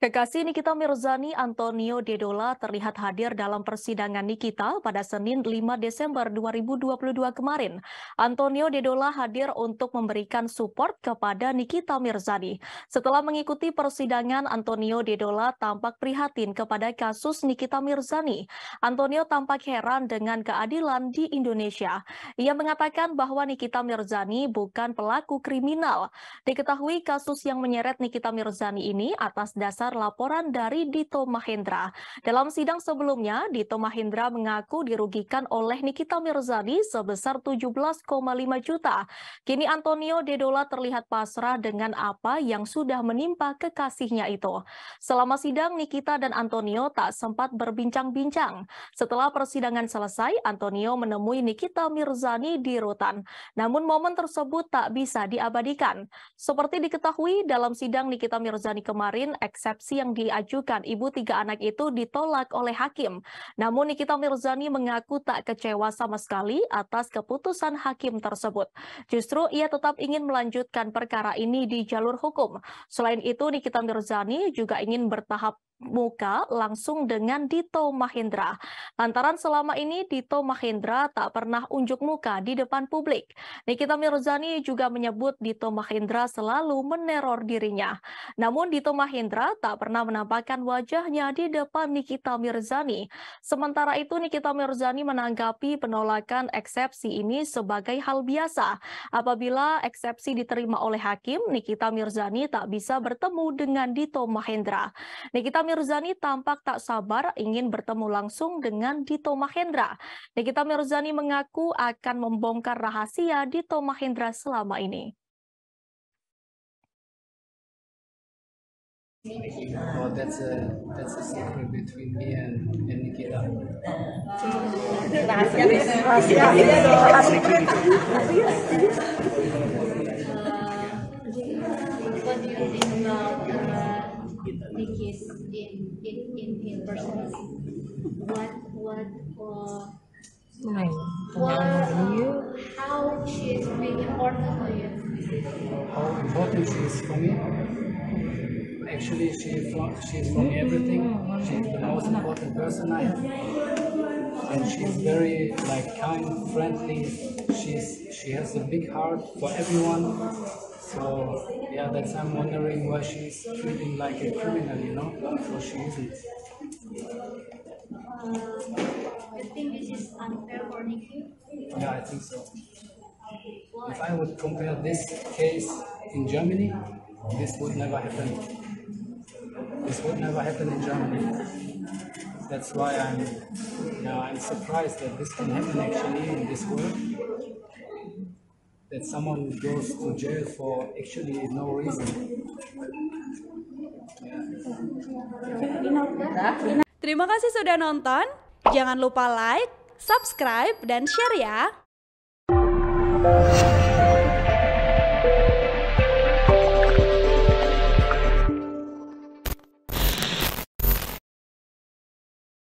Kekasih Nikita Mirzani Antonio Dedola terlihat hadir dalam persidangan Nikita pada Senin 5 Desember 2022 kemarin. Antonio Dedola hadir untuk memberikan support kepada Nikita Mirzani. Setelah mengikuti persidangan, Antonio Dedola tampak prihatin kepada kasus Nikita Mirzani. Antonio tampak heran dengan keadilan di Indonesia. Ia mengatakan bahwa Nikita Mirzani bukan pelaku kriminal. Diketahui kasus yang menyeret Nikita Mirzani ini atas dasar mendengar laporan dari Dito Mahendra. Dalam sidang sebelumnya, Dito Mahendra mengaku dirugikan oleh Nikita Mirzani sebesar 17,5 juta. Kini Antonio Dedola terlihat pasrah dengan apa yang sudah menimpa kekasihnya itu. Selama sidang, Nikita dan Antonio tak sempat berbincang-bincang. Setelah persidangan selesai, Antonio menemui Nikita Mirzani di rutan. Namun momen tersebut tak bisa diabadikan. Seperti diketahui, dalam sidang Nikita Mirzani kemarin, eksep eksepsi yang diajukan ibu tiga anak itu ditolak oleh hakim. Namun Nikita Mirzani mengaku tak kecewa sama sekali atas keputusan hakim tersebut. Justru ia tetap ingin melanjutkan perkara ini di jalur hukum. Selain itu Nikita Mirzani juga ingin bertahap muka langsung dengan Dito Mahendra. Lantaran selama ini Dito Mahendra tak pernah unjuk muka di depan publik. Nikita Mirzani juga menyebut Dito Mahendra selalu meneror dirinya. Namun Dito Mahendra tak pernah menampakkan wajahnya di depan Nikita Mirzani. Sementara itu Nikita Mirzani menanggapi penolakan eksepsi ini sebagai hal biasa. Apabila eksepsi diterima oleh hakim, Nikita Mirzani tak bisa bertemu dengan Dito Mahendra. Nikita Mirzani tampak tak sabar ingin bertemu langsung dengan Dito Mahendra. Nikita Mirzani mengaku akan membongkar rahasia Dito Mahendra selama ini. Oh, that's a that's a secret between me and, and Nikita. Rahasia, rahasia, rahasia. because in in in, in person what what uh, what uh, how she is really important for you how important she is for me actually she for, she is me everything she is the most important person i have and she's very like kind friendly she's she has a big heart for everyone so yeah, that's I'm wondering why she's treating like a criminal, you know? So she isn't. you um, think this is unfair for Nikki? Yeah, I think so. If I would compare this case in Germany, this would never happen. This would never happen in Germany. That's why I'm, yeah, I'm surprised that this can happen actually in this world. that someone goes to jail for actually no reason. Terima kasih sudah nonton. Jangan lupa like, subscribe, dan share ya.